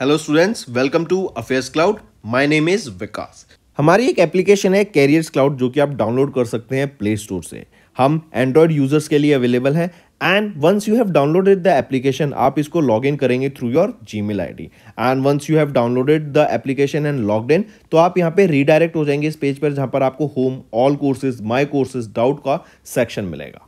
Hello students welcome to affairs cloud my name is Vikas हमारी एक application है carriers cloud जो कि आप डाउनलोड कर सकते हैं प्ले स्टोर से हम एंड्रॉयड यूजर्स के लिए अवेलेबल है and once you have downloaded the application आप इसको लॉग इन करेंगे through your Gmail I D and once you have downloaded the application and log in तो आप यहाँ पे रीडायरेक्ट हो जाएंगे इस पेज पर जहाँ पर आपको home all courses my courses doubt का सेक्शन मिलेगा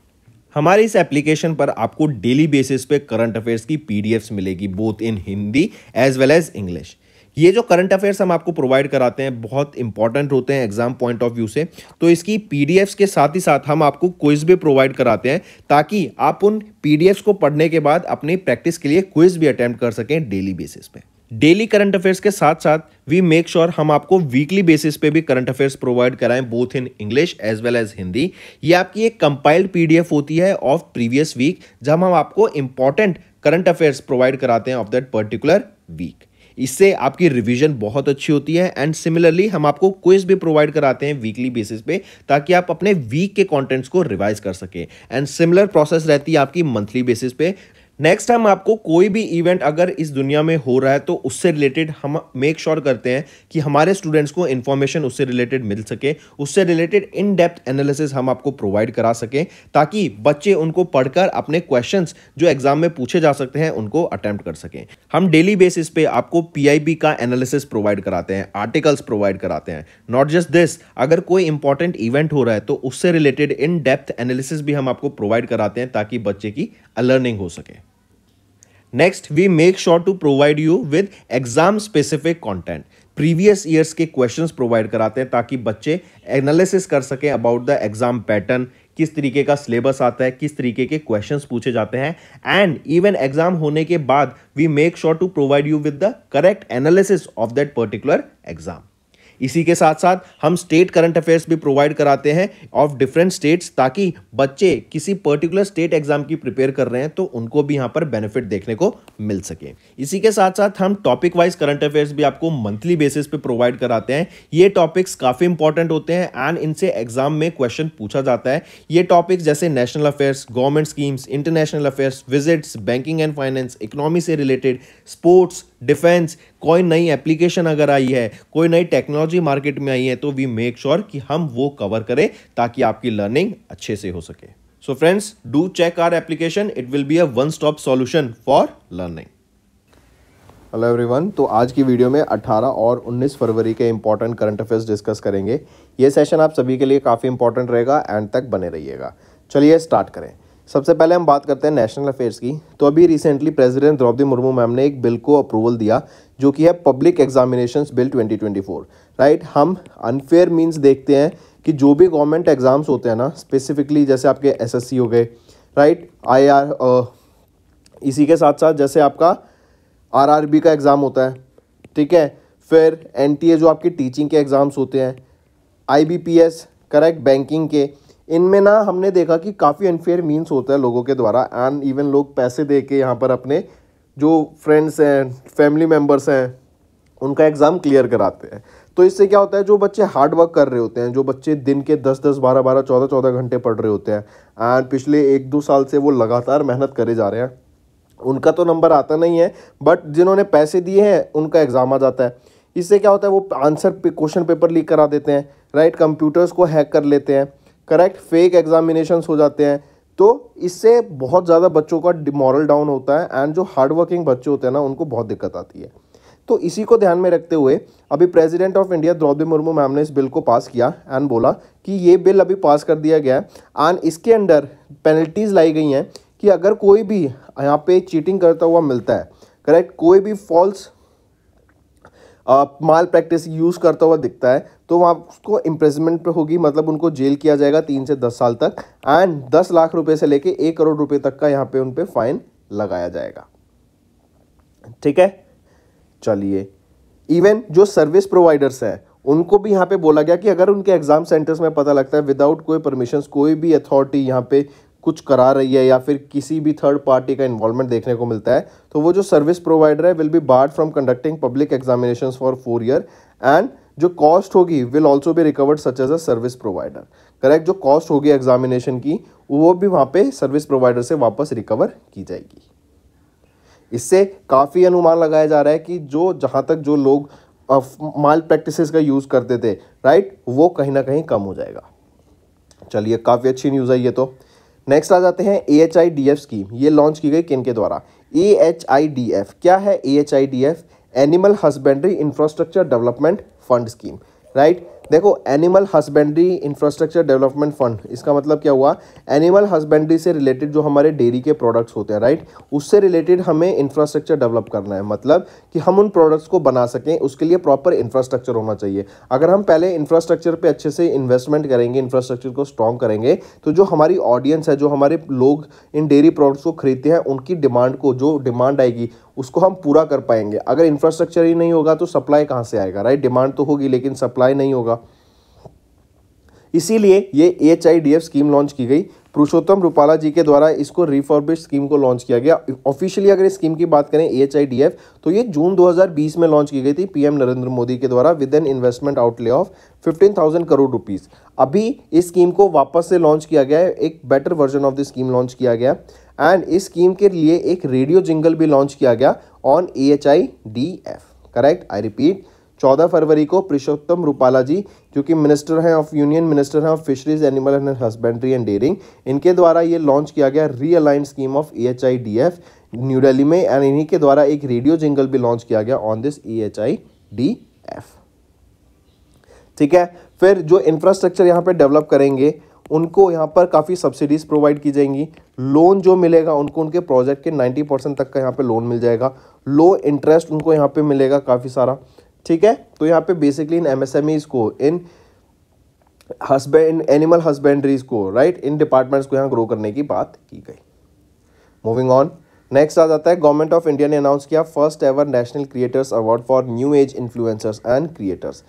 हमारे इस एप्लीकेशन पर आपको डेली बेसिस पे करंट अफेयर्स की पीडीएफ्स मिलेगी both in Hindi as well as English ये जो करंट अफेयर्स हम आपको प्रोवाइड कराते हैं बहुत इंपॉर्टेंट होते हैं एग्जाम पॉइंट ऑफ व्यू से तो इसकी पीडीएफ्स के साथ ही साथ हम आपको क्विज भी प्रोवाइड कराते हैं ताकि आप उन पीडीएफ्स को पढ़ने के बाद अपनी प्रैक्टिस के लिए क्विज भी अटैम्प्ट कर सकें डेली बेसिस पर डेली करंट अफेयर्स के साथ साथ वी मेक श्योर हम आपको वीकली बेसिस पे भी करंट अफेयर्स प्रोवाइड कराएं both in English as well as Hindi ये आपकी एक कंपाइल्ड पीडीएफ होती है ऑफ प्रीवियस वीक जब हम आपको इंपॉर्टेंट करंट अफेयर्स प्रोवाइड कराते हैं ऑफ दैट पर्टिकुलर वीक इससे आपकी रिवीजन बहुत अच्छी होती है एंड सिमिलरली हम आपको क्विज भी प्रोवाइड कराते हैं वीकली बेसिस पे ताकि आप अपने वीक के कंटेंट्स को रिवाइज कर सकें एंड सिमिलर प्रोसेस रहती है आपकी मंथली बेसिस पे नेक्स्ट हम आपको कोई भी इवेंट अगर इस दुनिया में हो रहा है तो उससे रिलेटेड हम मेक श्योर sure करते हैं कि हमारे स्टूडेंट्स को इन्फॉर्मेशन उससे रिलेटेड मिल सके उससे रिलेटेड इन डेप्थ एनालिसिस हम आपको प्रोवाइड करा सकें ताकि बच्चे उनको पढ़कर अपने क्वेश्चंस जो एग्जाम में पूछे जा सकते हैं उनको अटैम्प्ट कर सकें हम डेली बेसिस पे आपको पी का एनालिसिस प्रोवाइड कराते हैं आर्टिकल्स प्रोवाइड कराते हैं नॉट जस्ट दिस अगर कोई इंपॉर्टेंट इवेंट हो रहा है तो उससे रिलेटेड इन डेप्थ एनालिसिस भी हम आपको प्रोवाइड कराते हैं ताकि बच्चे की अलर्निंग हो सके next we make sure to provide you with exam specific content previous years के क्वेश्चंस प्रोवाइड कराते हैं ताकि बच्चे एनालिसिस कर सकें अबाउट द एग्जाम पैटर्न किस तरीके का सिलेबस आता है किस तरीके के क्वेश्चंस पूछे जाते हैं एंड इवन एग्जाम होने के बाद we make sure to provide you with the correct analysis of that particular exam इसी के साथ साथ हम स्टेट करंट अफेयर्स भी प्रोवाइड कराते हैं ऑफ डिफरेंट स्टेट्स ताकि बच्चे किसी पर्टिकुलर स्टेट एग्जाम की प्रिपेयर कर रहे हैं तो उनको भी यहाँ पर बेनिफिट देखने को मिल सके इसी के साथ साथ हम टॉपिक वाइज करंट अफेयर्स भी आपको मंथली बेसिस पे प्रोवाइड कराते हैं ये टॉपिक्स काफ़ी इंपॉर्टेंट होते हैं एंड इनसे एग्जाम में क्वेश्चन पूछा जाता है ये टॉपिक्स जैसे national affairs government schemes international affairs visits banking and finance economy से रिलेटेड स्पोर्ट्स डिफेंस कोई नई एप्लीकेशन अगर आई है कोई नई टेक्नोलॉजी मार्केट में आई है तो वी मेक श्योर कि हम वो कवर करें ताकि आपकी लर्निंग अच्छे से हो सके so friends do check our application it will be a one stop solution for learning hello everyone तो आज की वीडियो में 18 और 19 फरवरी के इंपॉर्टेंट करंट अफेयर्स डिस्कस करेंगे ये सेशन आप सभी के लिए काफ़ी इंपॉर्टेंट रहेगा एंड तक बने रहिएगा चलिए स्टार्ट करें सबसे पहले हम बात करते हैं नेशनल अफेयर्स की तो अभी recently president Droupadi Murmu ma'am ने एक बिल को अप्रूवल दिया जो कि है पब्लिक एग्जामिनेशंस बिल 2024 राइट हम अनफेयर मींस देखते हैं कि जो भी गवर्नमेंट एग्ज़ाम्स होते हैं ना स्पेसिफिकली जैसे आपके एसएससी हो गए राइट आई आर इसी के साथ साथ जैसे आपका आर का एग्ज़ाम होता है ठीक है फिर एन जो आपकी टीचिंग के एग्ज़ाम्स होते हैं आई करेक्ट बैंकिंग के इनमें ना हमने देखा कि काफ़ी अनफेयर मीन्स होता है लोगों के द्वारा एंड इवन लोग पैसे दे के यहाँ पर अपने जो फ्रेंड्स हैं फैमिली मेम्बर्स हैं उनका एग्ज़ाम क्लियर कराते हैं तो इससे क्या होता है जो बच्चे हार्ड वर्क कर रहे होते हैं जो बच्चे दिन के दस दस बारह बारह चौदह चौदह घंटे पढ़ रहे होते हैं एंड पिछले एक दो साल से वो लगातार मेहनत करे जा रहे हैं उनका तो नंबर आता नहीं है बट जिन्होंने पैसे दिए हैं उनका एग्ज़ाम आ जाता है इससे क्या होता है वो आंसर पे क्वेश्चन पेपर लीक करा देते हैं राइट कंप्यूटर्स को हैक कर लेते हैं करेक्ट फेक एग्जामिनेशन हो जाते हैं तो इससे बहुत ज़्यादा बच्चों का मॉरल डाउन होता है एंड जो हार्डवर्किंग बच्चे होते हैं ना उनको बहुत दिक्कत आती है तो इसी को ध्यान में रखते हुए अभी president of India Droupadi Murmu ma'am ने इस बिल को पास किया एंड बोला कि ये बिल अभी पास कर दिया गया है एंड इसके अंडर पेनल्टीज़ लाई गई हैं कि अगर कोई भी यहाँ पे चीटिंग करता हुआ मिलता है करेक्ट कोई भी फॉल्स माल प्रैक्टिस यूज़ करता हुआ दिखता है तो वहाँ उसको इम्प्रेजमेंट होगी मतलब उनको जेल किया जाएगा तीन से दस साल तक एंड दस लाख रुपए से लेके एक करोड़ रुपए तक का यहाँ पे उन पर फाइन लगाया जाएगा ठीक है चलिए इवन जो सर्विस प्रोवाइडर्स हैं उनको भी यहाँ पे बोला गया कि अगर उनके एग्ज़ाम सेंटर्स में पता लगता है विदाउट कोई परमिशन कोई भी अथॉरिटी यहाँ पे कुछ करा रही है या फिर किसी भी थर्ड पार्टी का इन्वॉल्वमेंट देखने को मिलता है तो वो जो सर्विस प्रोवाइडर है will be barred from conducting public examination for four year and जो कॉस्ट होगी विल ऑल्सो भी recovered such as a service provider correct जो कॉस्ट होगी एग्जामिनेशन की वो भी वहाँ पे सर्विस प्रोवाइडर से वापस रिकवर की जाएगी इससे काफ़ी अनुमान लगाया जा रहा है कि जो जहाँ तक जो लोग माल प्रैक्टिसेस का यूज़ करते थे राइट वो कहीं ना कहीं कम हो जाएगा चलिए काफ़ी अच्छी न्यूज़ है ये तो नेक्स्ट आ जाते हैं A H I D F scheme ये लॉन्च की गई किन के द्वारा A H I D F क्या है A H I D F animal husbandry infrastructure development fund scheme right देखो animal husbandry infrastructure development fund इसका मतलब क्या हुआ एनिमल हस्बेंड्री से रिलेटेड जो हमारे डेयरी के प्रोडक्ट्स होते हैं राइट उससे रिलेटेड हमें इंफ्रास्ट्रक्चर डेवलप करना है मतलब कि हम उन प्रोडक्ट्स को बना सकें उसके लिए प्रॉपर इंफ्रास्ट्रक्चर होना चाहिए अगर हम पहले इंफ्रास्ट्रक्चर पर अच्छे से इन्वेस्टमेंट करेंगे इंफ्रास्ट्रक्चर को स्ट्रॉन्ग करेंगे तो जो हमारी ऑडियंस है जो हमारे लोग इन डेयरी प्रोडक्ट्स को खरीदते हैं उनकी डिमांड को जो डिमांड आएगी उसको हम पूरा कर पाएंगे अगर इंफ्रास्ट्रक्चर ही नहीं होगा तो सप्लाई कहाँ से आएगा राइट डिमांड तो होगी लेकिन सप्लाई नहीं होगा इसीलिए ये एच स्कीम लॉन्च की गई पुरुषोत्तम रूपाला जी के द्वारा इसको रिफॉर्बिश स्कीम को लॉन्च किया गया ऑफिशियली अगर इस स्कीम की बात करें ए तो ये जून 2020 में लॉन्च की गई थी पीएम नरेंद्र मोदी के द्वारा with an investment outlay of 15,000 crore rupees अभी इस स्कीम को वापस से लॉन्च किया गया है एक better version of the scheme launch किया गया एंड इस स्कीम के लिए एक रेडियो जिंगल भी लॉन्च किया गया on a correct I repeat चौदह फरवरी को पुरुषोत्तम रूपाला जी जो कि मिनिस्टर हैं ऑफ यूनियन मिनिस्टर हैं of fisheries animal and husbandry and dairying इनके द्वारा ये लॉन्च किया गया realigned scheme of E H I D F new Delhi में एंड इन्हीं के द्वारा एक रेडियो जिंगल भी लॉन्च किया गया on this E H I D F ठीक है फिर जो इंफ्रास्ट्रक्चर यहाँ पर डेवलप करेंगे उनको यहाँ पर काफ़ी सब्सिडीज़ प्रोवाइड की जाएंगी लोन जो मिलेगा उनको उनके प्रोजेक्ट के 90 परसेंट तक का यहाँ पे लोन मिल जाएगा लो इंटरेस्ट उनको यहाँ पे मिलेगा काफ़ी सारा ठीक है तो यहाँ पे बेसिकली इन एमएसएमईज को इन हस्बैंड एनिमल हस्बेंड्रीज को राइट इन डिपार्टमेंट्स को यहाँ ग्रो करने की बात की गई मूविंग ऑन नेक्स्ट आ जाता है गवर्नमेंट ऑफ इंडिया ने अनाउंस किया first ever national creators award for new age influencers and creators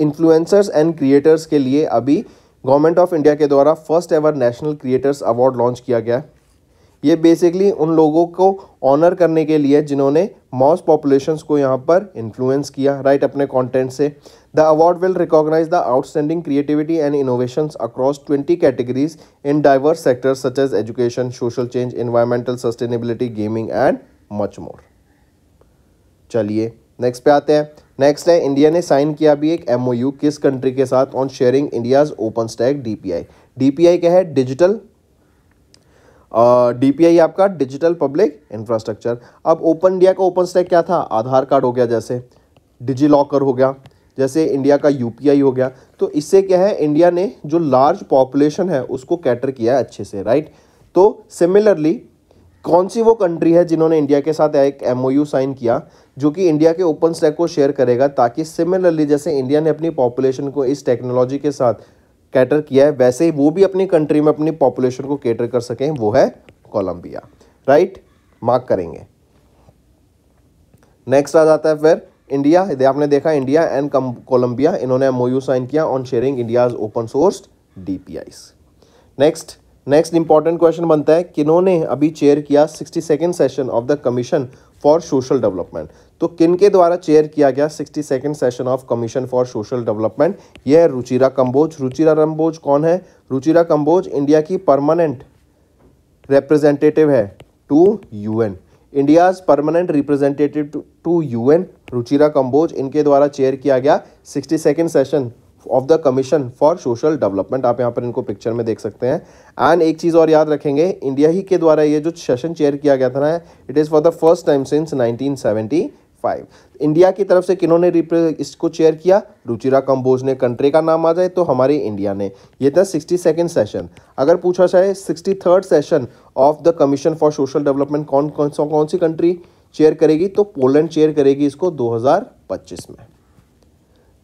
influencers and creators के लिए अभी गवर्नमेंट ऑफ इंडिया के द्वारा first ever national creators award launch किया गया ये बेसिकली उन लोगों को ऑनर करने के लिए जिन्होंने मॉस पॉपुलेशंस को यहाँ पर इन्फ्लुएंस किया राइट अपने कंटेंट से the award will recognise the outstanding creativity and innovation across twenty categories in diverse sectors such as education social change environmental sustainability gaming and much more चलिए next पे आते हैं नेक्स्ट है India ने sign किया भी एक एमओयू किस कंट्री के साथ on sharing India's open stack DPI DPI क्या है डिजिटल डीपीआई आई आपका डिजिटल पब्लिक इंफ्रास्ट्रक्चर अब ओपन इंडिया का ओपन स्टैक क्या था आधार कार्ड हो गया जैसे डिजी लॉकर हो गया जैसे इंडिया का यूपीआई हो गया तो इससे क्या है इंडिया ने जो लार्ज पॉपुलेशन है उसको कैटर किया है अच्छे से राइट तो सिमिलरली कौन सी वो कंट्री है जिन्होंने इंडिया के साथ एक एम साइन किया जो कि इंडिया के ओपन स्टैक को शेयर करेगा ताकि सिमिलरली जैसे इंडिया ने अपनी पॉपुलेशन को इस टेक्नोलॉजी के साथ कैटर किया है वैसे ही वो भी अपनी कंट्री में अपनी पॉपुलेशन को कैटर कर सके वो है कोलंबिया राइट मार्क करेंगे नेक्स्ट आ जाता है फिर इंडिया आपने देखा इंडिया एंड कोलंबिया इन्होंने एमओयू साइन किया on sharing India open source DPI next next important question बनता है किन्होंने अभी चेयर किया sixty second session of the commission for social development तो किन के द्वारा चेयर किया गया sixty second session of commission for social development यह है रुचिरा कंबोज रुचिरा रंबोज कौन है रुचिरा कंबोज इंडिया की परमानेंट रिप्रेजेंटेटिव है to UN India's permanent representative to UN Ruchira Kamboj इनके द्वारा चेयर किया गया sixty second session of the commission for social development आप यहाँ पर इनको पिक्चर में देख सकते हैं एंड एक चीज़ और याद रखेंगे इंडिया ही के द्वारा ये जो सेशन चेयर किया गया था ना it is for the first time since nineteen seventy five India की तरफ से किन्होंने इसको चेयर किया रुचिरा कंबोज ने कंट्री का नाम आ जाए तो हमारे इंडिया ने ये था सिक्सटी सेकेंड सेशन अगर पूछा जाए sixty third session of the commission for social development कौन कौन कौन सी कंट्री चेयर करेगी तो पोलैंड चेयर करेगी इसको दो हज़ार पच्चीस में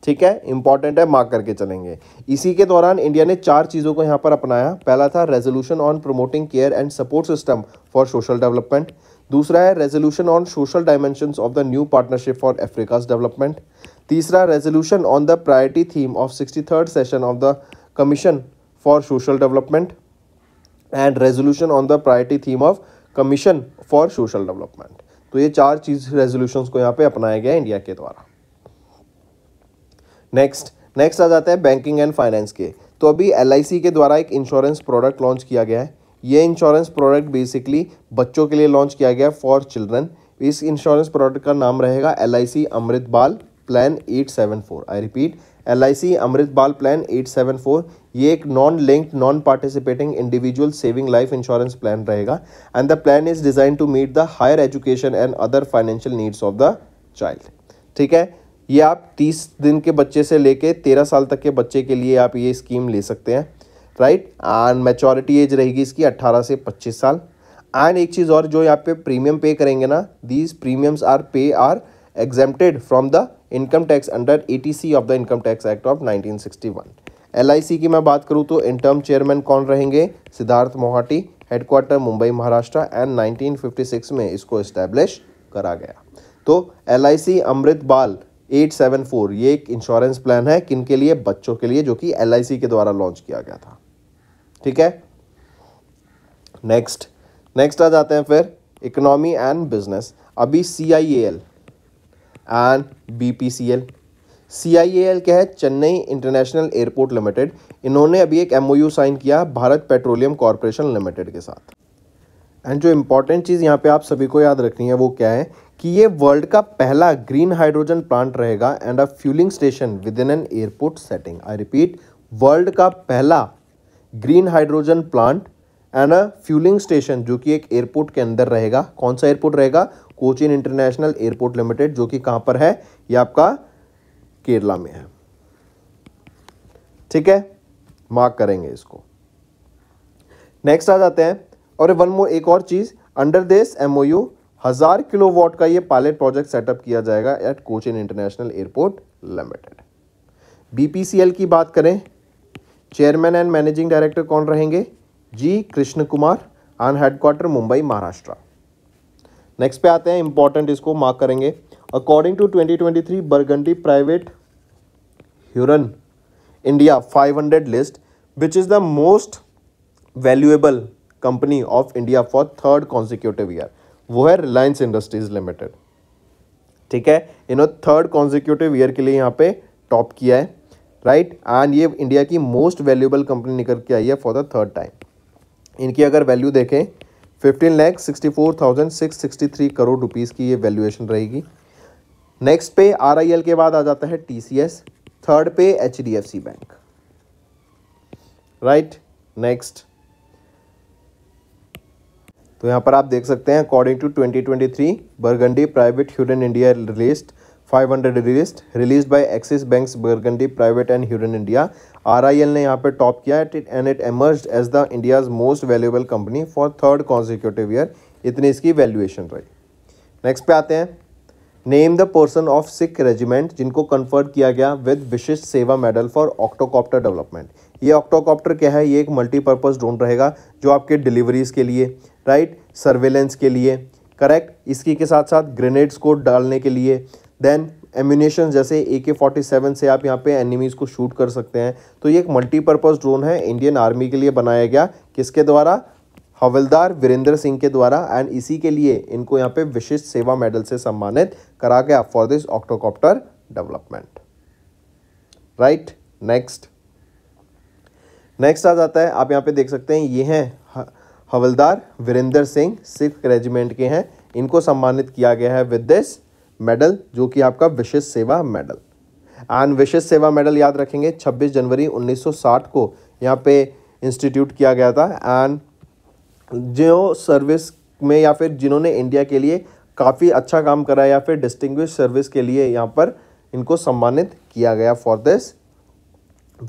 ठीक है इंपॉर्टेंट है मार्क करके चलेंगे इसी के दौरान इंडिया ने चार चीज़ों को यहाँ पर अपनाया पहला था resolution on promoting care and support system for social development दूसरा है resolution on social dimension of the new partnership for Africa's development तीसरा resolution on the priority theme of sixty third session of the commission for social development and resolution on the priority theme of commission for social development तो ये चार चीज़ resolution को यहाँ पे अपनाया गया India के द्वारा नेक्स्ट नेक्स्ट आ जाता है बैंकिंग एंड फाइनेंस के तो अभी एल के द्वारा एक इंश्योरेंस प्रोडक्ट लॉन्च किया गया है ये इंश्योरेंस प्रोडक्ट बेसिकली बच्चों के लिए लॉन्च किया गया है फॉर चिल्ड्रन इस इंश्योरेंस प्रोडक्ट का नाम रहेगा एल अमृत बाल plan eight seven four I repeat L I C Amrit बाल प्लान एट सेवन फोर ये एक non linked non participating individual saving life insurance plan रहेगा and the plan is design to meet the higher education and other financial needs of the child ठीक है ये आप तीस दिन के बच्चे से लेके तेरह साल तक के बच्चे के लिए आप ये स्कीम ले सकते हैं राइट एंड मेचोरिटी एज रहेगी इसकी अट्ठारह से पच्चीस साल एंड एक चीज़ और जो यहाँ पे प्रीमियम पे करेंगे ना these premiums are pay are exempted from the income tax under A of the income tax act of nineteen sixty की मैं बात करूँ तो इंटर्म चेयरमैन कौन रहेंगे सिद्धार्थ मोहाटी हेडक्वार्टर मुंबई महाराष्ट्र एंड 1956 में इसको इस्टेब्लिश करा गया तो एल अमृत बाल एट सेवन फोर ये एक इंश्योरेंस प्लान है किन के लिए बच्चों के लिए जो कि एल के द्वारा लॉन्च किया गया था ठीक है नेक्स्ट नेक्स्ट आ जाते हैं फिर इकोनॉमी एंड बिजनेस अभी C I L and B P C L C I L क्या है चेन्नई इंटरनेशनल एयरपोर्ट लिमिटेड इन्होंने अभी एक एम यू साइन किया भारत पेट्रोलियम कॉरपोरेशन लिमिटेड के साथ एंड जो इंपॉर्टेंट चीज़ यहाँ पे आप सभी को याद रखनी है वो क्या है कि ये वर्ल्ड का पहला ग्रीन हाइड्रोजन प्लांट रहेगा and a fuelling station within an airport setting I repeat world का पहला green hydrogen plant and a fuelling station जो कि एक एयरपोर्ट के अंदर रहेगा कौन सा एयरपोर्ट रहेगा कोचिन इंटरनेशनल एयरपोर्ट लिमिटेड जो कि कहाँ पर है यह आपका केरला में है ठीक है मार्क करेंगे इसको नेक्स्ट आ जाते हैं और वन मोर एक और चीज़ अंडर दिस एमओयू हज़ार किलो वॉट का ये पायलट प्रोजेक्ट सेटअप किया जाएगा at Cochin international airport limited BPCL की बात करें चेयरमैन एंड मैनेजिंग डायरेक्टर कौन रहेंगे G Krishna Kumar on headquarter Mumbai Maharashtra next पे आते हैं इंपॉर्टेंट इसको मार्क करेंगे according to 2023 Burgundy private Hurun India hundred list which is the most valuable company of India for third consecutive year वो है रिलायंस इंडस्ट्रीज लिमिटेड ठीक है इन्होंने थर्ड कॉन्जिक्यूटिव ईयर के लिए यहाँ पे टॉप किया है राइट एंड ये इंडिया की मोस्ट वैल्यूएबल कंपनी निकल के आई है फॉर द थर्ड टाइम इनकी अगर वैल्यू देखें fifteen lakh sixty four thousand six sixty three crore rupees की ये वैल्यूएशन रहेगी नेक्स्ट पे आर के बाद आ जाता है टी थर्ड पे एच बैंक राइट नेक्स्ट तो यहाँ पर आप देख सकते हैं according to 2023 Burgundy private Hurun India list 500 released release by Axis bank Burgundy private and Hurun India आर ने यहाँ पर टॉप किया and it emerge as the India's most valuable company for third consecutive year इतनी इसकी valuation रही next पे आते हैं name the person of Sikh regiment जिनको कन्फर्ट किया गया with Vishisht Seva medal for octocopter development ये ऑक्टोकॉप्टर क्या है ये एक मल्टीपर्पज़ ड्रोन रहेगा जो आपके डिलीवरीज के लिए राइट सर्वेलेंस के लिए करेक्ट इसकी के साथ साथ ग्रेनेड्स को डालने के लिए देन एम्यूनेशन जैसे ए के फोर्टी सेवन से आप यहाँ पे एनिमीज़ को शूट कर सकते हैं तो ये एक मल्टीपर्पज़ ड्रोन है इंडियन आर्मी के लिए बनाया गया किसके द्वारा हवलदार वीरेंद्र सिंह के द्वारा एंड इसी के लिए इनको यहाँ पे विशिष्ट सेवा मेडल से सम्मानित करा गया for this octocopter development right next next आ जाता है आप यहाँ पे देख सकते हैं ये हैं हवलदार वीरेंद्र सिंह सिख रेजिमेंट के हैं इनको सम्मानित किया गया है विद दिस मेडल जो कि आपका विशेष सेवा मेडल एंड विशेष सेवा मेडल याद रखेंगे 26 जनवरी 1960 को यहाँ पे इंस्टीट्यूट किया गया था एंड जो सर्विस में या फिर जिन्होंने इंडिया के लिए काफ़ी अच्छा काम करा या फिर डिस्टिंग सर्विस के लिए यहाँ पर इनको सम्मानित किया गया for this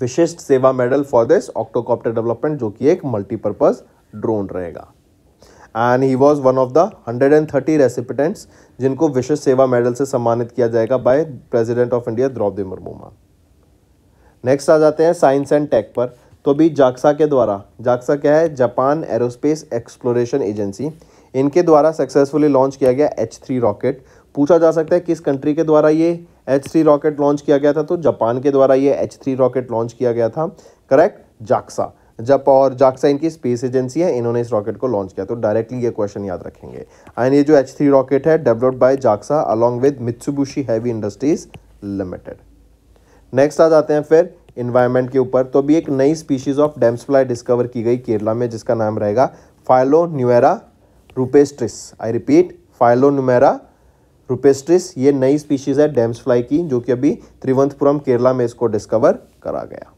Vishisht Seva medal for this octocopter development जो कि एक मल्टीपर्पज़ ड्रोन रहेगा and he was one of the hundred and thirty recipients जिनको विश्व सेवा मेडल से सम्मानित किया जाएगा by president of India Droupadi Murmu next आ जाते हैं साइंस एंड टेक पर तो अभी जाक्सा के द्वारा जाक्सा क्या है जापान एरोस्पेस एक्सप्लोरेशन एजेंसी इनके द्वारा सक्सेसफुली लॉन्च किया गया एच थ्री रॉकेट पूछा जा सकता है किस कंट्री के द्वारा ये एच थ्री रॉकेट लॉन्च किया गया था तो जापान के द्वारा ये एच थ्री रॉकेट लॉन्च किया गया था करेक्ट जाक्सा जप और जाक्सा इनकी स्पेस एजेंसी है इन्होंने इस रॉकेट को लॉन्च किया तो डायरेक्टली ये क्वेश्चन याद रखेंगे एंड ये जो एच थ्री रॉकेट है developed by JAXA along with Mitsubishi heavy industries limited next आ जाते हैं फिर इन्वायरमेंट के ऊपर तो अभी एक नई स्पीशीज़ ऑफ डेम्सफ्लाई डिस्कवर की गई केरला में जिसका नाम रहेगा फाइलो न्यूएरा रूपेस्ट्रिस आई रिपीट फाइलो न्यूमेरा रूपेस्ट्रिस ये नई स्पीशीज़ है डेम्स फ्लाई की जो कि अभी त्रिवंतपुरम केरला में इसको डिस्कवर करा गया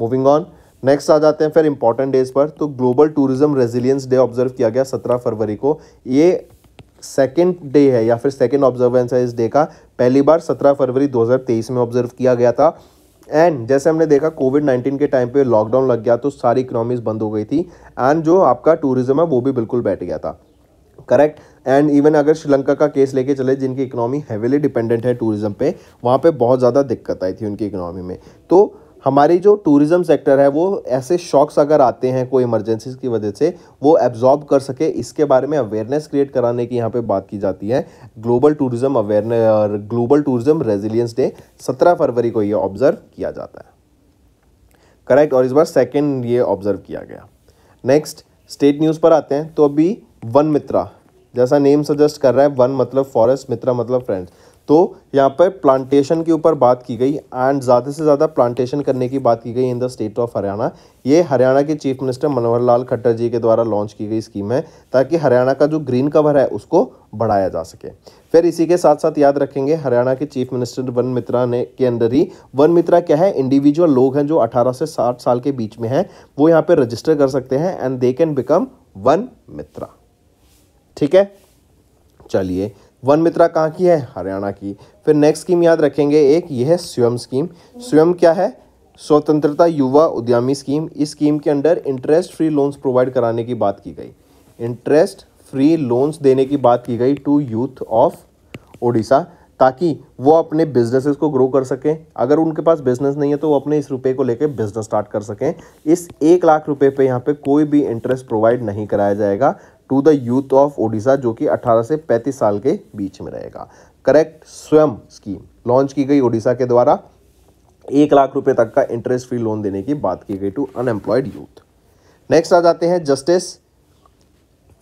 मूविंग ऑन नेक्स्ट आ जाते हैं फिर इंपॉर्टेंट डेज पर तो global tourism resilience day observe किया गया सत्रह फरवरी को ये सेकेंड डे है या फिर सेकेंड ऑब्जर्वेंस है इस डे का पहली बार सत्रह फरवरी दो में ऑब्जर्व किया गया था एंड जैसे हमने देखा कोविड नाइन्टीन के टाइम पे लॉकडाउन लग गया तो सारी इकोनॉमीज बंद हो गई थी एंड जो आपका टूरिज्म है वो भी बिल्कुल बैठ गया था करेक्ट एंड इवन अगर श्रीलंका का केस लेके चले जिनकी इकोनॉमी हेविली डिपेंडेंट है टूरिज्म पे वहाँ पे बहुत ज़्यादा दिक्कत आई थी उनकी इकोनॉमी में तो हमारी जो टूरिज्म सेक्टर है वो ऐसे शॉक्स अगर आते हैं कोई इमरजेंसीज की वजह से वो एब्जॉर्ब कर सके इसके बारे में अवेयरनेस क्रिएट कराने की यहाँ पे बात की जाती है ग्लोबल टूरिज़्म अवेयरनेस और ग्लोबल टूरिज़्म रेजिलियंस डे सत्रह फरवरी को ये ऑब्ज़र्व किया जाता है करेक्ट और इस बार सेकेंड ये ऑब्ज़र्व किया गया नेक्स्ट स्टेट न्यूज़ पर आते हैं तो अभी वन मित्रा जैसा नेम सजेस्ट कर रहा है वन मतलब फॉरेस्ट मित्रा मतलब फ्रेंड्स तो यहाँ पर प्लांटेशन के ऊपर बात की गई एंड ज़्यादा से ज़्यादा प्लांटेशन करने की बात की गई in the state of Haryana ये हरियाणा के चीफ मिनिस्टर मनोहर लाल खट्टर जी के द्वारा लॉन्च की गई स्कीम है ताकि हरियाणा का जो ग्रीन कवर है उसको बढ़ाया जा सके फिर इसी के साथ साथ याद रखेंगे हरियाणा के चीफ मिनिस्टर वन मित्रा ने के अंदर ही वन मित्रा क्या है इंडिविजुअल लोग हैं जो अठारह से साठ साल के बीच में हैं वो यहाँ पर रजिस्टर कर सकते हैं and they can become Van Mitra ठीक है चलिए वन मित्रा कहाँ की है हरियाणा की फिर नेक्स्ट स्कीम याद रखेंगे एक यह है स्वयं स्कीम स्वयं क्या है स्वतंत्रता युवा उद्यमी स्कीम इस स्कीम के under interest free loans provide कराने की बात की गई इंटरेस्ट फ्री लोन्स देने की बात की गई टू यूथ ऑफ ओडिशा ताकि वो अपने बिजनेसेस को ग्रो कर सकें अगर उनके पास बिजनेस नहीं है तो वो अपने इस रुपए को लेकर बिजनेस स्टार्ट कर सकें इस एक लाख रुपए पे यहाँ पे कोई भी इंटरेस्ट प्रोवाइड नहीं कराया जाएगा to the youth of Odisha जो कि 18 से 35 साल के बीच में रहेगा करेक्ट स्वयं स्कीम लॉन्च की गई ओडिशा के द्वारा एक लाख रुपए तक का इंटरेस्ट फ्री लोन देने की बात की गई टू अनएम्प्लॉयड यूथ नेक्स्ट आ जाते हैं justice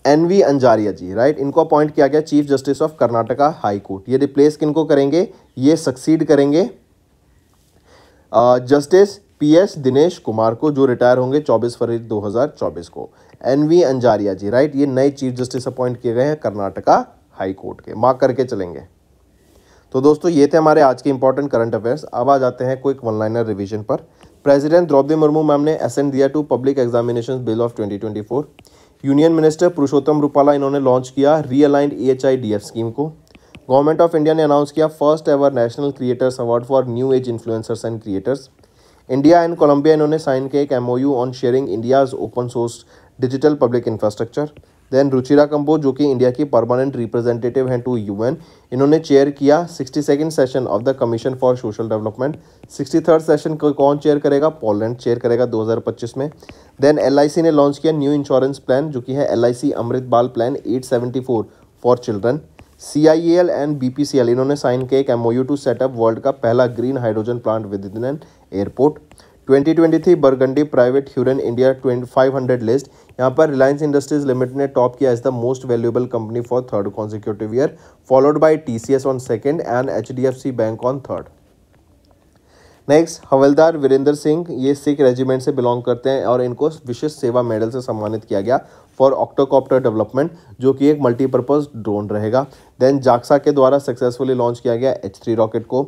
N V Anjaria ji right इनको अपॉइंट किया गया chief justice of Karnataka high court ये रिप्लेस किनको करेंगे ये सक्सीड करेंगे justice P S Dinesh Kumar को जो रिटायर होंगे 24 फरवरी 2024 को N V Anjaria ji right ये नए चीफ जस्टिस अपॉइंट किए गए हैं कर्नाटका हाई कोर्ट के मार्क करके चलेंगे तो दोस्तों ये थे हमारे आज के इंपॉर्टेंट करंट अफेयर्स अब आ जाते हैं क्विक वन लाइनर रिविजन पर प्रेसिडेंट द्रौपदी मुर्मू मैम ने एसेंट दिया to public examination bill of twenty union minister Purushottam Rupala इन्होंने लॉन्च किया रीअलाइंड एच स्कीम को गवर्नमेंट ऑफ इंडिया ने अनाउंस किया first ever national creators award for new age influencers and creators India and Colombia इन्होंने sign किया एक MoU on sharing India's open source digital public infrastructure then Ruchira Kamboj जो कि India की permanent representative हैं to UN इन्होंने chair किया sixty second session of the commission for social development sixty third session को कौन चेयर करेगा पोलैंड चेयर करेगा 2025 में देन एल ने लॉन्च किया न्यू इंश्योरेंस प्लान जो कि है एल अमृत बाल plan at for children C I L and B P C L इन्होंने साइन किया एक M O U to set up world का पहला green hydrogen plant within an airport three Burgundy private Hurun India five hundred list यहाँ पर Reliance Industries Limited ने top किया as the most valuable company for third consecutive year followed C S on second and HDFC bank on third next हवलदार वीरेंद्र सिंह ये Sikh regiment से belong करते हैं और इनको विशेष सेवा मेडल से सम्मानित किया गया फॉर ऑक्टोकॉप्टर डेवलपमेंट जो कि एक मल्टीपर्पज़ ड्रोन रहेगा देन जाक्सा के द्वारा सक्सेसफुली लॉन्च किया गया एच थ्री रॉकेट को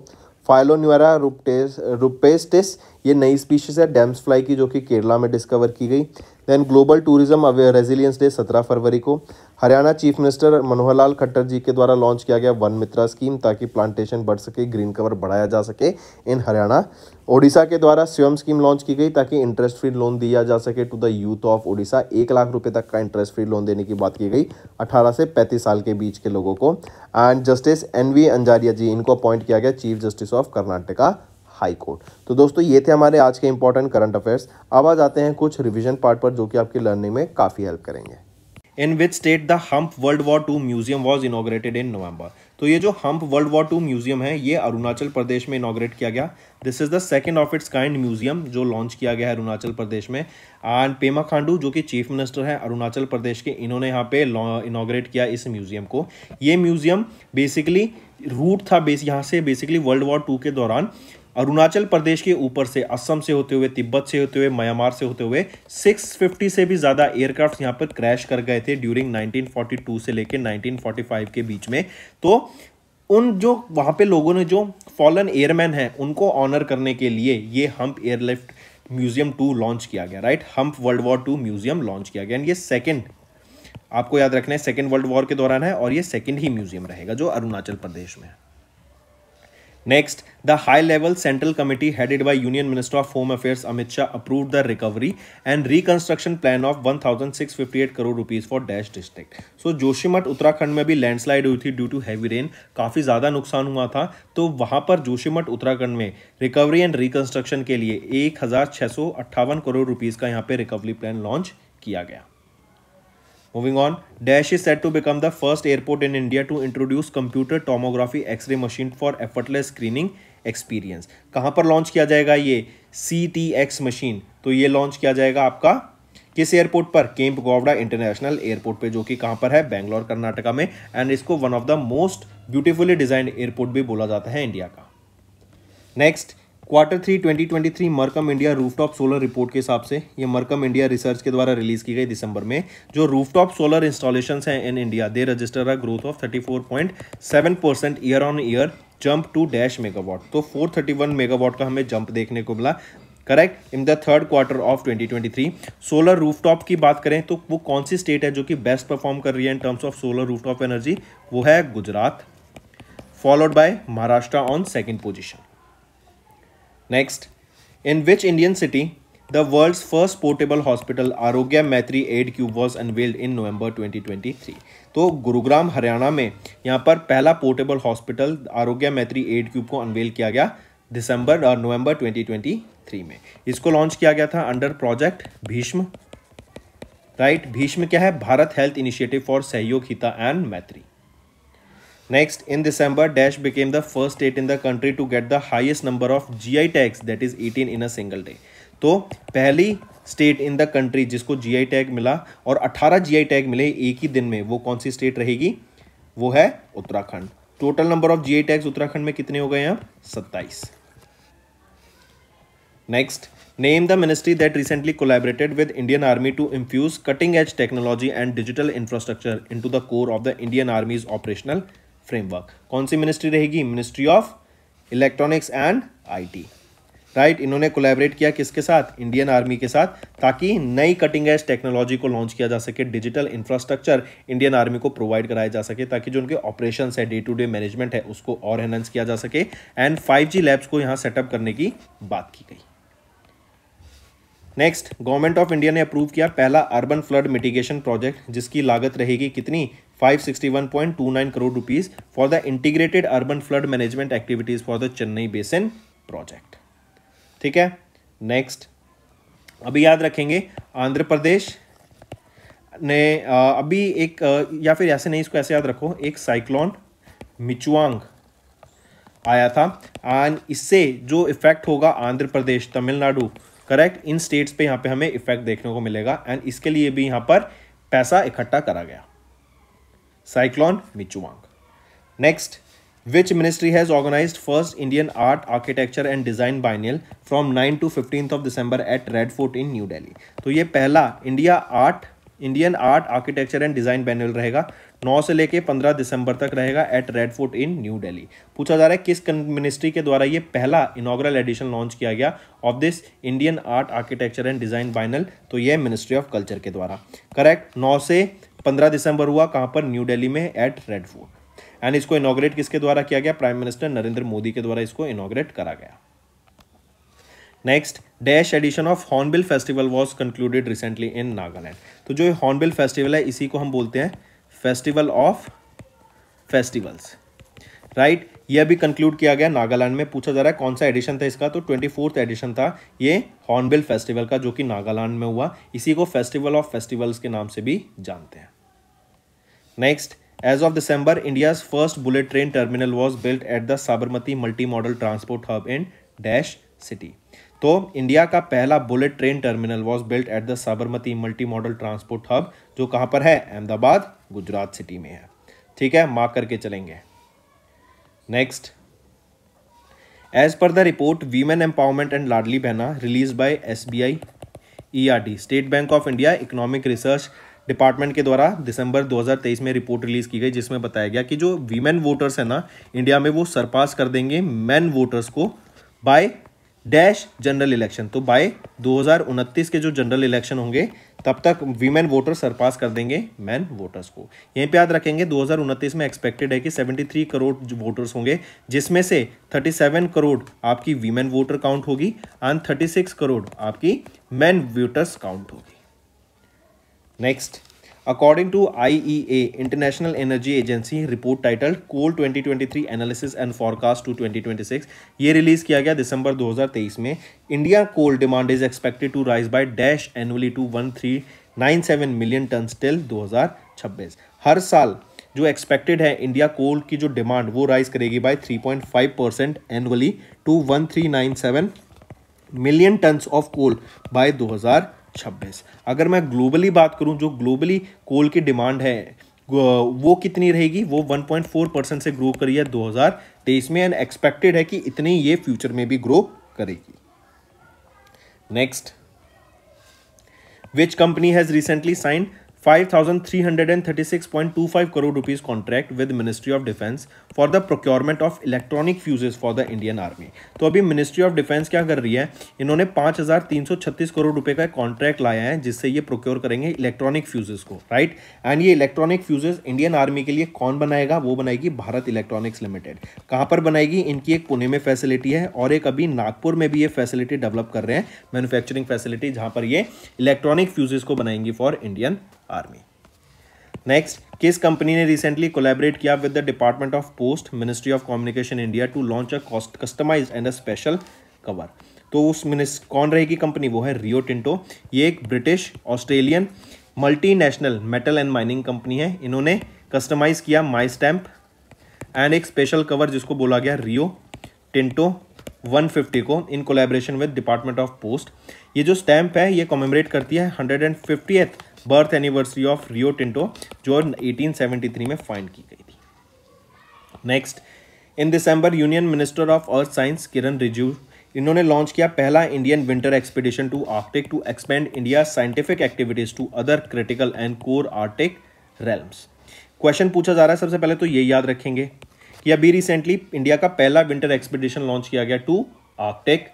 फाइलोन्यूरा रुपटेस रुपेस्टिस ये नई स्पीशीज है डैम्स फ्लाई की जो कि केरला में डिस्कवर की गई then global tourism resilience day सत्रह फरवरी को हरियाणा चीफ मिनिस्टर मनोहर लाल खट्टर जी के द्वारा लॉन्च किया गया वन मित्रा स्कीम ताकि प्लांटेशन बढ़ सके ग्रीन कवर बढ़ाया जा सके इन हरियाणा ओडिशा के द्वारा स्वयं स्कीम लॉन्च की गई ताकि इंटरेस्ट फ्री लोन दिया जा सके to the youth of Odisha एक लाख रुपए तक का इंटरेस्ट फ्री लोन देने की बात की गई अठारह से पैंतीस साल के बीच के लोगों को and justice N V Anjaria ji इनको अपॉइंट किया गया chief justice of Karnataka high court तो दोस्तों ये थे हमारे आज के इंपॉर्टेंट करंट अफेयर्स अब आ जाते हैं कुछ रिविजन पार्ट पर जो कि आपकी लर्निंग में काफ़ी हेल्प करेंगे in which state the Hump world war two museum was inaugurated in November तो ये जो Hump world war two museum है ये अरुणाचल प्रदेश में इनोग्रेट किया गया this is the second of its kind museum जो लॉन्च किया गया है अरुणाचल प्रदेश में एंड पेमा खांडू जो कि चीफ मिनिस्टर है अरुणाचल प्रदेश के इन्होंने यहाँ पे इनोग्रेट किया इस म्यूजियम को ये म्यूजियम बेसिकली रूट था बेस यहाँ से बेसिकली वर्ल्ड वॉर टू के दौरान अरुणाचल प्रदेश के ऊपर से असम से होते हुए तिब्बत से होते हुए म्यांमार से होते हुए 650 से भी ज़्यादा एयरक्राफ्ट यहाँ पर क्रैश कर गए थे ड्यूरिंग 1942 से लेकर 1945 के बीच में तो उन जो वहां पे लोगों ने जो फॉलन एयरमैन हैं उनको ऑनर करने के लिए ये Hump airlift museum too launch किया गया right Hump world war two museum launch किया गया एंड ये सेकेंड आपको याद रखना है सेकेंड वर्ल्ड वॉर के दौरान है और ये सेकेंड ही म्यूजियम रहेगा जो अरुणाचल प्रदेश में है next the high level central the headed by union minister of home affairs Amit Shah approve the recovery and approved plan of one thousand six fifty eight crore rupees for dash district so Joshimath Uttarakhand में भी land slide हुई थी due to heavy rain काफ़ी ज़्यादा नुकसान हुआ था तो वहाँ पर जोशीमठ उत्तराखंड में रिकवरी एंड रिकन्स्ट्रक्शन के लिए एक हज़ार सौ अट्ठावन करोड़ रुपीज़ का यहाँ पे रिकवरी प्लान लॉन्च किया गया Moving on, Dash is said to become the first airport in India to introduce computer tomography X-ray machine for effortless screening experience. कहाँ पर लॉन्च किया जाएगा ये सी टी एक्स मशीन तो ये लॉन्च किया जाएगा आपका किस एयरपोर्ट पर केम्प गोवड़ा इंटरनेशनल एयरपोर्ट पे जो कि कहाँ पर है बैंगलोर कर्नाटका में एंड इसको one of the most beautifully designed airport भी बोला जाता है इंडिया का next quarter three 2023 Mercom India rooftop solar report के हिसाब से ये मरकम इंडिया रिसर्च के द्वारा रिलीज़ की गई दिसंबर में जो रूफटॉप सोलर इंस्टॉलेशन हैं in India they register a growth of 34.7 percent year on year jump to dash megawatt तो 431 मेगावाट का हमें जंप देखने को मिला correct in the third quarter of 2023 solar rooftop की बात करें तो वो कौन सी स्टेट है जो कि बेस्ट परफॉर्म कर रही है in terms of solar rooftop energy वो है Gujarat followed by Maharashtra on second position next in which Indian city the world's first portable hospital Arogya Maitri aid cube was unveiled in November 2023 तो गुरुग्राम हरियाणा में यहाँ पर पहला portable hospital Arogya Maitri aid cube को unwell किया गया दिसंबर और नवंबर 2023 में इसको लॉन्च किया गया था under project Bhishm right Bhishm क्या है भारत हेल्थ इनिशिएटिव फॉर सहयोग हिता एंड मैत्री Next, in December, Dash became the first state in the country to get the highest number of GI tags, that is 18 in a single day. तो पहली state in the country जिसको GI tag मिला और 18 GI tag मिले एक ही दिन में वो कौन सी स्टेट रहेगी वो है Uttarakhand total number of GI tags Uttarakhand में कितने हो गए हैं सत्ताईस next name the ministry that recently collaborated with Indian army to infuse cutting edge technology and digital infrastructure to the core of the Indian army's operational framework कौन सी ministry रहेगी ministry of electronics and IT right इन्होंने collaborate किया किसके साथ Indian army के साथ ताकि नई कटिंग एज टेक्नोलॉजी को लॉन्च किया जा सके डिजिटल इंफ्रास्ट्रक्चर इंडियन आर्मी को प्रोवाइड कराया जा सके ताकि जो उनके ऑपरेशन है डे टू डे मैनेजमेंट है उसको और एनहेंस किया जा सके एंड फाइव जी लैब्स को यहाँ सेटअप करने की बात की गई नेक्स्ट गवर्नमेंट ऑफ इंडिया ने अप्रूव किया पहला अर्बन फ्लड मिटिगेशन प्रोजेक्ट जिसकी लागत रहेगी कितनी 561.29 crore rupees for the integrated urban flood management activities for the Chennai basin project. ठीक है नेक्स्ट अभी याद रखेंगे आंध्र प्रदेश ने अभी एक या फिर ऐसे नहीं इसको ऐसे याद रखो एक साइक्लोन मिचुआंग आया था एंड इससे जो इफेक्ट होगा Andhra Pradesh Tamil Nadu correct in states पे यहाँ पे हमें इफेक्ट देखने को मिलेगा एंड इसके लिए भी यहाँ पर पैसा इकट्ठा करा गया Cyclone Michuang. Next, which ministry has organized first Indian Art, Architecture and Design Biennial from 9 to 15th of December at Red Fort in New Delhi? तो ये पहला India art Indian art architecture and design biennale रहेगा 9 से लेके 15 दिसंबर तक रहेगा at red fort in New Delhi पूछा जा रहा है किस मिनिस्ट्री के द्वारा ये पहला इनाग्रल एडिशन लॉन्च किया गया of this Indian art architecture and design biennale तो ये मिनिस्ट्री ऑफ कल्चर के द्वारा करेक्ट 9 से पंद्रह दिसंबर हुआ कहाँ पर न्यू दिल्ली में एट रेड फोर्ट एंड इसको इनोग्रेट किसके द्वारा किया गया प्राइम मिनिस्टर नरेंद्र मोदी के द्वारा इसको इनोग्रेट करा गया next dash edition of Hornbill festival was concluded recently in Nagaland तो जो हॉर्नबिल फेस्टिवल है इसी को हम बोलते हैं फेस्टिवल ऑफ फेस्टिवल्स राइट यह भी कंक्लूड किया गया नागालैंड में पूछा जा रहा है कौन सा एडिशन था इसका तो ट्वेंटी फोर्थ एडिशन था ये हॉर्नबिल फेस्टिवल का जो कि नागालैंड में हुआ इसी को फेस्टिवल ऑफ फेस्टिवल्स के नाम से भी जानते हैं Next, as of December, India's first bullet train terminal was built at the Sabarmati Multimodal Transport Hub in Dash City. तो इंडिया का पहला bullet train terminal was built at the Sabarmati multi modal transport hub जो कहाँ पर है Ahmedabad Gujarat city में है ठीक है मार्क करके चलेंगे next as per the report women empowerment and Ladli Behna release by S B I E R D state bank of India economic research department के द्वारा दिसंबर 2023 में रिपोर्ट रिलीज की गई जिसमें बताया गया कि जो वीमेन वोटर्स है ना इंडिया में वो सरपास कर देंगे मैन वोटर्स को बाय डैश जनरल इलेक्शन तो बाय दो के जो जनरल इलेक्शन होंगे तब तक वीमेन वोटर्स सरपास कर देंगे मैन वोटर्स को यहीं पे याद रखेंगे दो में एक्सपेक्टेड है कि 73 करोड़ वोटर्स होंगे जिसमें से 37 करोड़ आपकी वीमेन वोटर काउंट होगी एंड 36 करोड़ आपकी मैन वोटर्स काउंट होगी next according to I E A international energy agency report title coal twenty twenty three analysis and forecast to twenty twenty six ये रिलीज किया गया दिसंबर दो हज़ार तेईस में India coal demand is expected to rise by dash annually to one three nine seven million tonne still दो हज़ार छब्बीस हर साल जो एक्सपेक्टेड है इंडिया कोल की जो डिमांड वो राइज करेगी by three point five percent annually to one three nine seven million tonne of coal by दो हज़ार छब्बीस अगर मैं ग्लोबली बात करूं जो ग्लोबली कोल की डिमांड है वो कितनी रहेगी वो 1.4 परसेंट से ग्रो करी है 2023 में एंड एक्सपेक्टेड है कि इतनी ये फ्यूचर में भी ग्रो करेगी next which company has recently signed 5,336.25 crore rupees contract with Ministry of defence for the procurement of electronic fuses for the Indian Army. तो अभी Ministry of डिफेंस क्या कर रही है इन्होंने 5,336 करोड़ रुपए का कॉन्ट्रैक्ट लाया है जिससे ये प्रोक्योर करेंगे इलेक्ट्रॉनिक फ्यूजेस को राइट एंड ये इलेक्ट्रॉनिक फ्यूजेस इंडियन आर्मी के लिए कौन बनाएगा वो बनाएगी भारत इलेक्ट्रॉनिक्स लिमिटेड कहाँ पर बनाएगी इनकी एक पुणे में फैसिलिटी है और एक अभी नागपुर में भी ये फैसिलिटी डेवलप कर रहे हैं मैनुफैक्चरिंग फैसिलिटी जहाँ पर ये इलेक्ट्रॉनिक फ्यूजेस को बनाएंगी फॉर इंडियन आर्मी नेक्स्ट किस कंपनी ने रिसेंटली कोलैबोरेट किया with the department of post ministry of communication India to launch a cost customise and a special cover तो उस मिनिस्ट कौन रहेगी कंपनी वो है रियो टिंटो ये एक British Australian multinational metal and mining company है इन्होंने कस्टमाइज किया माई स्टैम्प एंड एक स्पेशल कवर जिसको बोला गया रियो टिंटो 150 को in collaboration with department of post ये जो स्टैम्प है ये कॉमेमरेट करती है hundred and birth anniversary of Rio Tinto जो 1873 में फाइंड की गई थी नेक्स्ट इन दिसंबर union minister of earth science Kiren Rijiju इन्होंने लॉन्च किया पहला Indian winter expedition to Arctic to expand India scientific activities to other critical and core Arctic rails question पूछा जा रहा है सबसे पहले तो ये याद रखेंगे कि अभी रिसेंटली इंडिया का पहला विंटर एक्सपीडिशन लॉन्च किया गया टू आर्टिक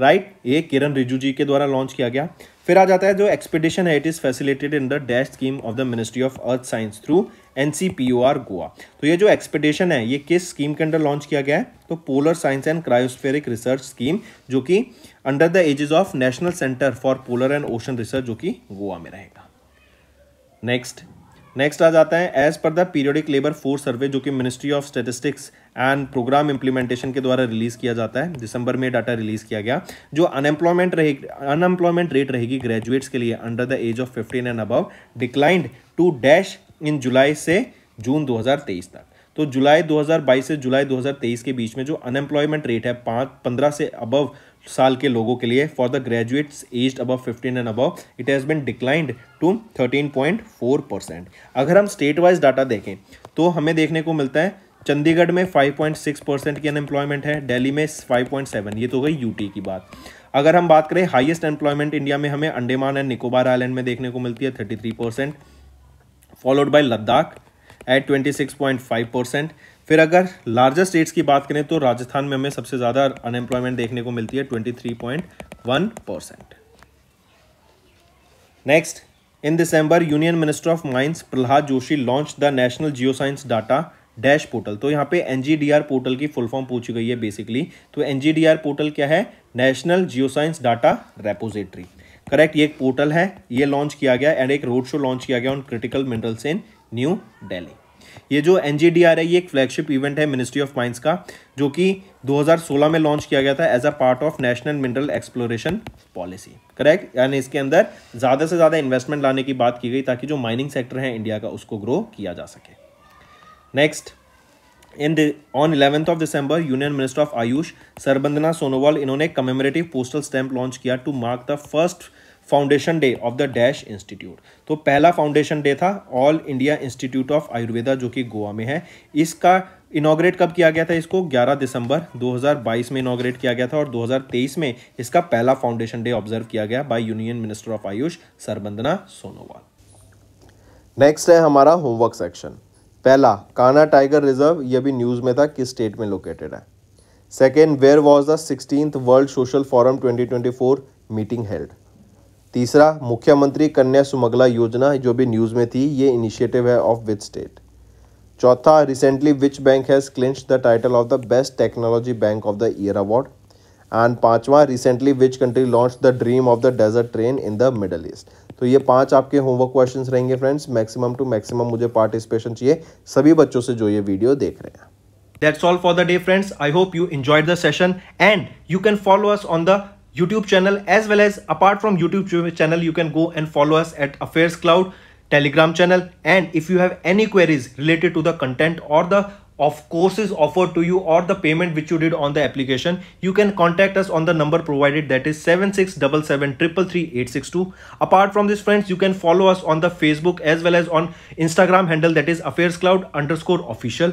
राइट ये किरण रिजू जी के द्वारा लॉन्च किया गया फिर आ जाता है जो एक्सपेडिशन है it is facilitated in the dash scheme of the ministry of earth science through N R Goa तो ये जो एक्सपेडिशन है ये किस स्कीम के अंडर लॉन्च किया गया है तो polar science and cryospheric research scheme जो कि under the aegis of national centre for polar and ocean research जो कि गोवा में रहेगा नेक्स्ट नेक्स्ट आ जाता है as per the periodic labour force survey जो कि ministry of statistics and programme implementation के द्वारा रिलीज किया जाता है दिसंबर में डाटा रिलीज किया गया जो अनएम्प्लॉयमेंट रहेगी अनएम्प्लॉयमेंट रेट रहेगी ग्रेजुएट्स के लिए under the age of fifteen and above declined to dash in जुलाई से जून दो तक तो जुलाई 2022 से जुलाई 2023 के बीच में जो अनएम्प्लॉयमेंट रेट है पाँच पंद्रह से अबव साल के लोगों के लिए for the graduates age above 15 and above it has been declined to 13.4 percent अगर हम स्टेट वाइज डाटा देखें तो हमें देखने को मिलता है चंडीगढ़ में 5.6 परसेंट की अनएम्प्लॉयमेंट है दिल्ली में 5.7 ये तो गई यूटी की बात अगर हम बात करें हाइएस्ट एम्प्लॉयमेंट इंडिया में हमें अंडेमान एंड निकोबार आइलैंड में देखने को मिलती है three percent followed by Ladakh at five percent फिर अगर लार्जर स्टेट्स की बात करें तो राजस्थान में हमें सबसे ज़्यादा अनएम्प्लॉयमेंट देखने को मिलती है twenty three point one percent next in दिसंबर union minister of mines Pralhad Joshi launch the national geo science data dash portal तो यहाँ पे एन पोर्टल की फुल फॉर्म पूछी गई है बेसिकली तो एन पोर्टल क्या है national geo science data repository correct ये एक पोर्टल है ये लॉन्च किया गया एंड एक रोड शो लॉन्च किया गया on critical minerals in New Delhi ये जो एन जी डी आर है ये एक फ्लैगशिप इवेंट है मिनिस्ट्री ऑफ माइंस का जो कि 2016 में लॉन्च किया गया था as a part of national mineral exploration policy correct यानी इसके अंदर ज़्यादा से ज़्यादा इन्वेस्टमेंट लाने की बात की गई ताकि जो माइनिंग सेक्टर है इंडिया का उसको ग्रो किया जा सके next in the on eleventh of December union minister of Ayush Sarbananda Sonowal इन्होंने कमेमोरेटिव पोस्टल स्टैंप लॉन्च किया to mark the first foundation day of the dash institute तो पहला फाउंडेशन डे था all India institute of Ayurveda जो कि गोवा में है इसका इनाग्रेट कब किया गया था इसको 11 दिसंबर 2022 में इनाग्रेट किया गया था और 2023 में इसका पहला फाउंडेशन डे ऑब्जर्व किया गया by union minister of Ayush Sarbananda Sonowal next है हमारा होमवर्क सेक्शन पहला काना टाइगर रिजर्व यह भी न्यूज़ में था किस स्टेट में लोकेटेड है second where was the sixteen world social forum twenty meeting held तीसरा मुख्यमंत्री कन्या सुमगला योजना जो भी न्यूज़ में थी ये इनिशिएटिव है ऑफ विच स्टेट चौथा recently which bank has clinch the title of the best technology bank of the year award and पांचवा recently which country launch the dream of the desert train in the middle east तो ये पांच आपके homework question रहेंगे friends maximum to maximum मुझे participation चाहिए सभी बच्चों से जो ये वीडियो देख रहे हैं That's all for the day, friends. I hope you enjoyed the session and you can follow us on the YouTube channel as well as apart from YouTube channel you can go and follow us at Affairs Cloud Telegram channel and if you have any queries related to the content or the of courses offered to you or the payment which you did on the application, you can contact us on the number provided that is 7677333862. Apart from this friends, you can follow us on the Facebook as well as on Instagram handle that is Affairs Cloud underscore official.